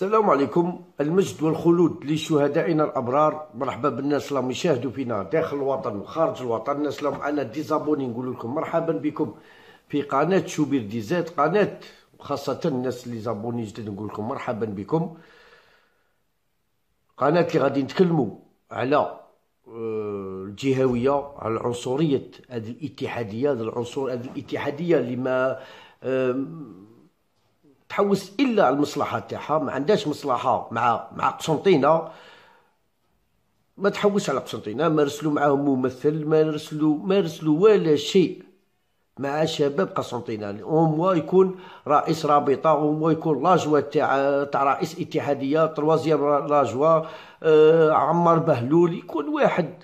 السلام عليكم المجد والخلود لشهدائنا الابرار مرحبا بالناس اللي يشاهدوا فينا داخل الوطن وخارج الوطن الناس اللي معنا ديزابوني نقول لكم مرحبا بكم في قناه شوبير ديزات قناه خاصه الناس اللي زابوني جدد نقول لكم مرحبا بكم قناه اللي غادي نتكلموا على آه، الجهويه على عنصريه هذه الاتحاديه هذه العنصر هذه الاتحاديه اللي ما آه، تحوس الا على المصلحه تاعها ما عندهاش مصلحه مع مع قسنطينه ما تحوس على قسنطينه ما رسلوا معاهم ممثل ما رسلوا ما رسلوا ولا شيء مع شباب قسنطينه هو يكون رئيس رابطه هو يكون لاجوا تاع تاع رئيس اتحاديه تروازيام لاجوا آه عمار بهلول يكون واحد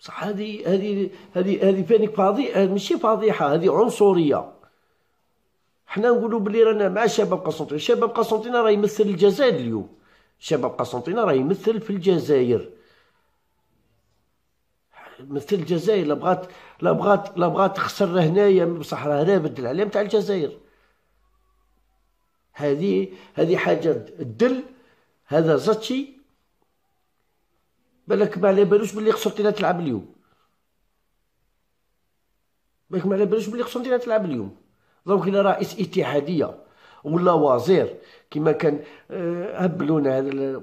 صح هذه هذه هذه هذه بانيك فاضي ماشي فضيحه هذه عنصريه حنا نقولوا بلي رانا مع شباب قسنطينه شباب قسنطينه راه يمثل الجزائر اليوم شباب قسنطينه راه يمثل في الجزائر مثل الجزائر لا بغات لا بغات لا بغات تخسر هنايا بصح راه رابد العلم تاع الجزائر هذه هذه حاجه الدل هذا زاتشي بالك ما على بالوش باللي قسنطينه تلعب اليوم بالك ما على بالوش باللي قسنطينه تلعب اليوم دونك الى رئيس اتحاديه ولا وزير كما كان آه، هبلونا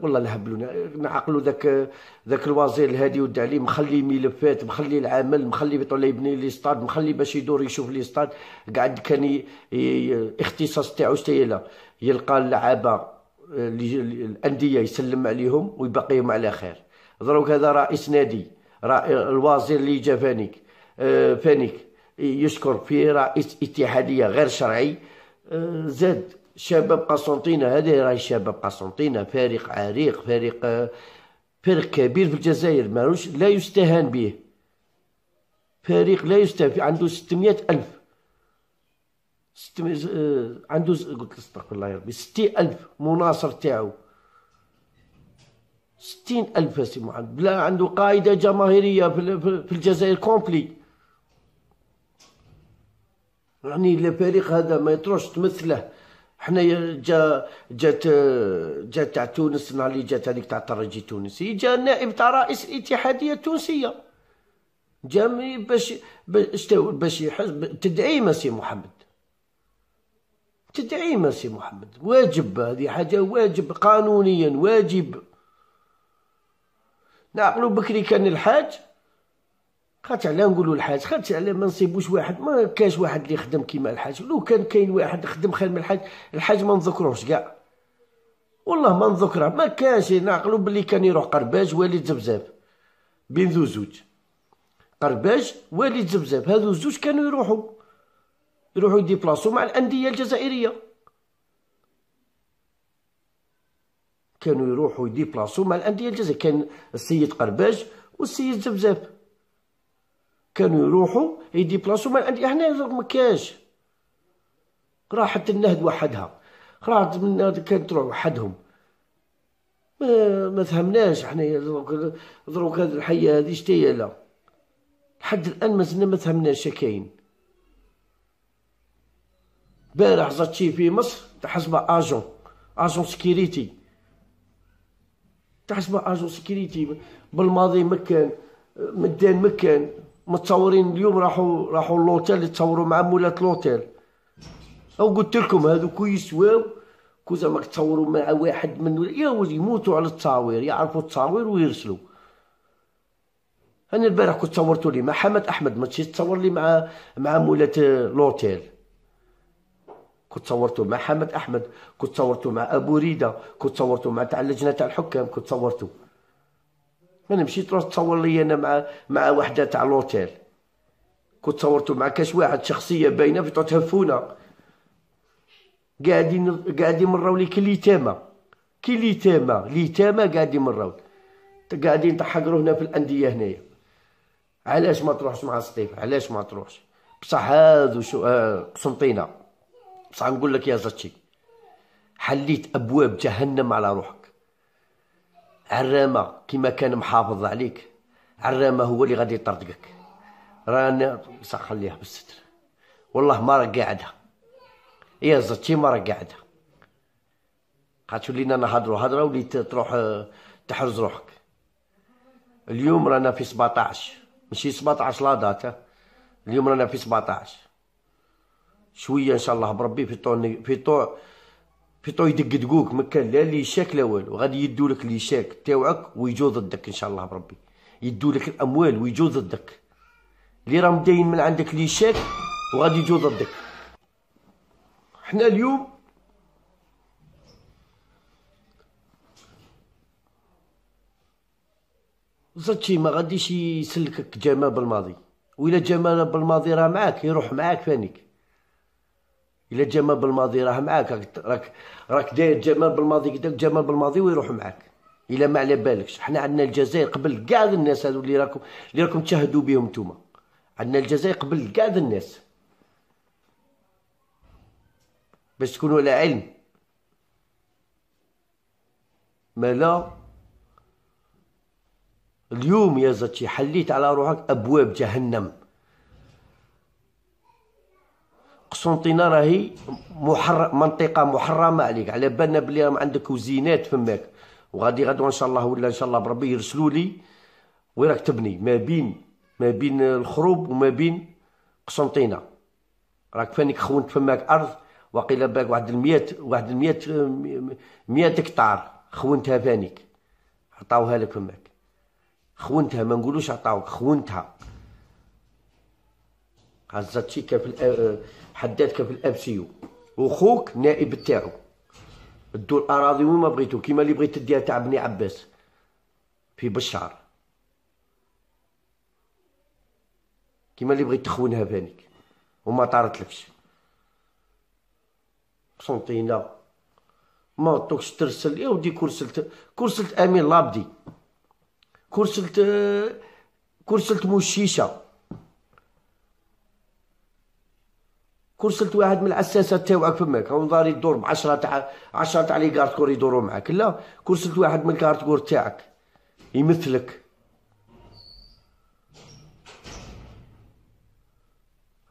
والله لا هبلونا نعقلوا ذاك ذاك الوزير الهادي ود عليه مخلي ملفات مخلي العمل مخلي بطل يبني لي ستاد مخلي باش يدور يشوف لي ستاد قعد كان الاختصاص تاعو اختصاص تاعو لا يلقى اللعابه آه، الانديه يسلم عليهم ويبقيهم على خير دروك هذا رئيس نادي الوزير اللي جا فانيك آه، فانيك يشكر في رئيس اتحاديه غير شرعي آه، زاد شباب قسنطينه هذا راهي شباب قسنطينه فريق عريق فريق آه، فريق كبير في الجزائر مالوش لا يستهان به فريق لا يستهان عنده ستمية ألف ستميز... آه، عنده قلت استغفر الله يا ربي ألف مناصر تاعو ستين ألف سي محمد بلا عنده قاعده جماهيريه في الجزائر كومبلي يعني الفريق هذا ما يتروش تمثله حنا جا جات جات تاع تونس نهار اللي جات هذيك تاع الترجي التونسي جا النائب تاع رئيس الاتحاديه التونسيه جا باش باش باش يحس تدعي سي محمد تدعي سي محمد واجب هذه حاجه واجب قانونيا واجب نعقلوا بكري كان الحاج خاطر علاه نقولوا الحاج خاطر علاه ما نصيبوش واحد ما كاش واحد اللي خدم كيما الحاج لو كان كاين واحد خدم خير من الحاج الحاج ما نذكروش كاع والله ما نذكره ما كاش نعقلوا بلي كان يروح قرباج والد زبزاب بين ذو زوج قرباج والد زبزاب هذو الزوج كانوا يروحوا يروحوا يديبلاصو مع الانديه الجزائريه كانوا يروحوا يديبلاصو مع الانديه الجزائريه كان السيد قرباج والسيد زبزاب كانوا يروحوا يديبلاسو ما عندي احنا ما كاش راحت النهد وحدها راحت من كانت تروح وحدهم ما, ما فهمناش حنايا دروك دروك هاد الحيه هادي شتي لا لحد الان مازلنا ما فهمناش كاين بارح زرت شي في مصر تحسب اجون اجون سكيريتي تحسب اجون سكيريتي بالماضي مكان مدان مكان متصورين اليوم راحوا راحوا لوتيل يتصوروا مع مولات لوتيل او قلت لكم هذوك يسواو كو زعما تصوروا مع واحد من يا ولدي يموتوا على التصاوير يعرفوا التصاوير ويرسلوا انا البارح كنت صورت لي مع حمد احمد ما تصور لي مع مع مولات لوتيل كنت صورته مع حمد احمد كنت صورته مع ابو ريده كنت صورته مع تاع اللجنه تاع الحكام كنت صورته ما نمشي تروح تصور لي انا مع مع وحده تاع لوتيل كنت صورته مع كاش واحد شخصيه باينه في تهفونا قاعدين قاعدين مراو لي كلي كي كلي ليتامه لي يمراو قاعدين تحقروا هنا في الانديه هنايا علاش ما تروحش مع سطيف علاش ما تروحش بصح هادو شو قسنطينه آه، بصح نقول لك يا زاتشي حليت ابواب جهنم على روحك عرامه كما كان محافظ عليك عرامه هو اللي غادي يطردقك رانا سخن ليه بالستر والله ما راه قاعده إيه يا زتي ما راه قاعده قالت لينا نهضروا هضره وليت تروح تحرز روحك اليوم رانا في 17 ماشي 17 لا داتا اليوم رانا في 17 شويه ان شاء الله بربي في طو في طو بيطو يدق دقوك ما كان لا لي شاك لا والو غادي يدولك لك لي شاك تاوعك ويجو ضدك ان شاء الله بربي يدولك لك الاموال ويجو ضدك اللي راهم داين من عندك لي شاك وغادي يجو ضدك حنا اليوم زتشي ما غاديش يسلكك جمال بالماضي وإلا جمال بالماضي راه معاك يروح معاك فانيك الا جمال بالماضي راه معاك راك راك, راك داير جمال بالماضي قدامك جمال بالماضي ويروح معاك الا ما على بالكش حنا عندنا الجزائر قبل كاع الناس هذو اللي راكم اللي راكم تشاهدوا بهم نتوما عندنا الجزائر قبل كاع الناس باش تكونوا على علم ما لا اليوم يا زتي حليت على روحك ابواب جهنم السنطينه راهي محر... منطقه محرمه عليك على بالنا بلي عندك كوزينات فماك وغادي غدوه ان شاء الله ولا ان شاء الله بربي يرسلوا لي وراك تبني ما بين ما بين الخروب وما بين قسنطينه راك فانك خونت فماك ارض وقيل باك واحد المية واحد المية 100 هكتار خونتها فانيك عطاوها لك فماك خونتها ما نقولوش عطاوك خونتها عزتشي كان في حداد كان في الاب سيو وخوك نائب تاعو دو الاراضي وين ما بغيتو كيما اللي بغيت تديها تاع بني عباس في بشار كيما اللي بغيت تخونها بانك وما طارتلكش سنتينا ما عطوكش ترسل يا ودي كرسلت كرسلت امين لابدي كرسلت كرسلت موشيشه كرسلت واحد من العساسات تاوعك فماك هو ضاري الدور ب 10 تاع 10 تاع لي كور يدوروا معاك لا كرسلت واحد من كور تاعك يمثلك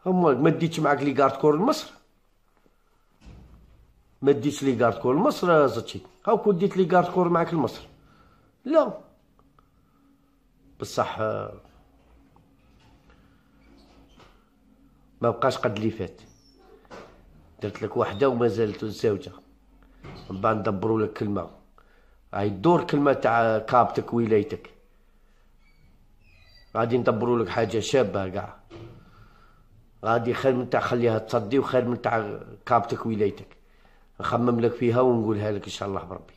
هما ما ديتش معاك لي كور لمصر ما ديتش لي كور لمصر زتي هاو كون ديت لي كور معاك لمصر لا بصح ما بقاش قد اللي فات درت لك وحده ومازال تنساوتها من بعد ندبروا لك كلمه هاي الدور كلمه تاع كابتك ولايتك غادي ندبروا لك حاجه شابه كاع غادي خير من تاع خليها تصدي وخير من تاع كابتك ولايتك نخمم لك فيها ونقولها لك ان شاء الله بربي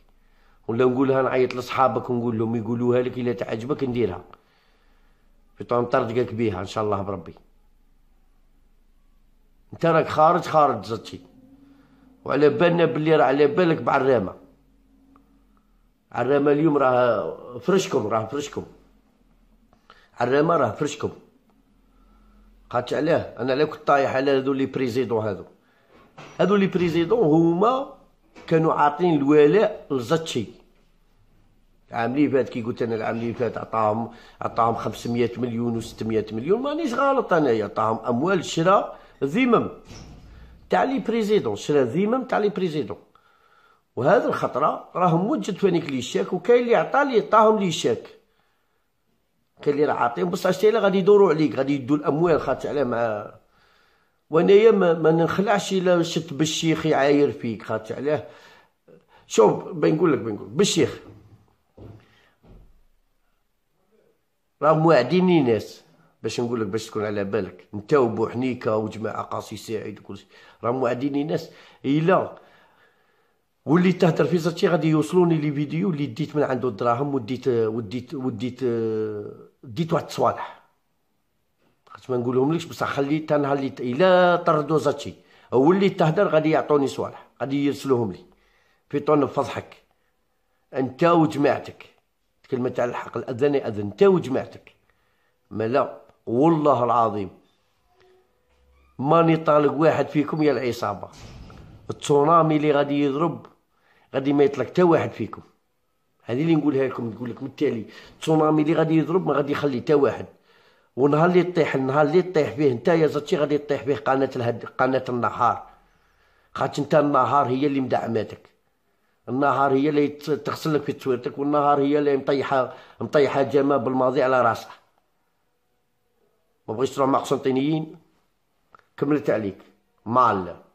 ولا نقولها نعيط لصحابك ونقول لهم يقولوها لك الا تعجبك نديرها في طون طردقك بيها ان شاء الله بربي انت راك خارج خارج زتشي وعلى بالنا بلي راه على بالك بعرامه عرامه اليوم راه فرشكم راه فرشكم عرامه راه فرشكم قالت علاه انا لا كنت طايح على هذو لي بريزيدون هذو هذو لي بريزيدون هما كانوا عاطين الولاء لزتشي العام اللي فات كي قلت انا العام اللي فات عطاهم عطاهم 500 مليون و600 مليون مانيش غلط انايا عطاهم اموال شراء ذمم تاع لي بريزيدون شرا ذمم تاع لي بريزيدون وهذا الخطرة راهم وجدت فينيك لي شاك وكاين اللي عطا لي عطاهم لي شاك كاين اللي راه عاطيهم بصح تايلا غادي يدوروا عليك غادي يدوا الاموال خاطر على مع وانايا ما, ما ننخلعش الا شت بالشيخ يعاير فيك خاطر عليه شوف بنقول لك بنقول بالشيخ راهم واعدين ناس باش نقول لك باش تكون على بالك انت حنيكه وجماعه قاسي سعيد وكل شيء راهم واعديني ناس الا وليت تهدر في زاتشي غادي يوصلوني لي فيديو اللي ديت من عنده الدراهم وديت وديت وديت ديت واحد الصوالح خاطر ما نقولهم لكش بصح خليت انا اللي الا طردو زاتشي وليت تهدر غادي يعطوني صوالح غادي يرسلوهم لي في طن فضحك انت وجماعتك كلمة تاع الحق الاذن اذن انت وجماعتك ما لا والله العظيم ماني طالق واحد فيكم يا العصابه التسونامي اللي غادي يضرب غادي ما يطلق تا واحد فيكم هذه اللي نقولها لكم نقول لكم التالي التسونامي اللي غادي يضرب ما غادي يخلي تا واحد ونهار اللي طيح النهار اللي طيح فيه انت يا زتي غادي طيح فيه قناه الهد... قناه النهار خاطر انت النهار هي اللي مدعماتك النهار هي اللي تغسل لك في تصويرتك والنهار هي اللي مطيحه مطيحه جمال بالماضي على راسها ما بغيتش تروح مع قسنطينيين كملت عليك مال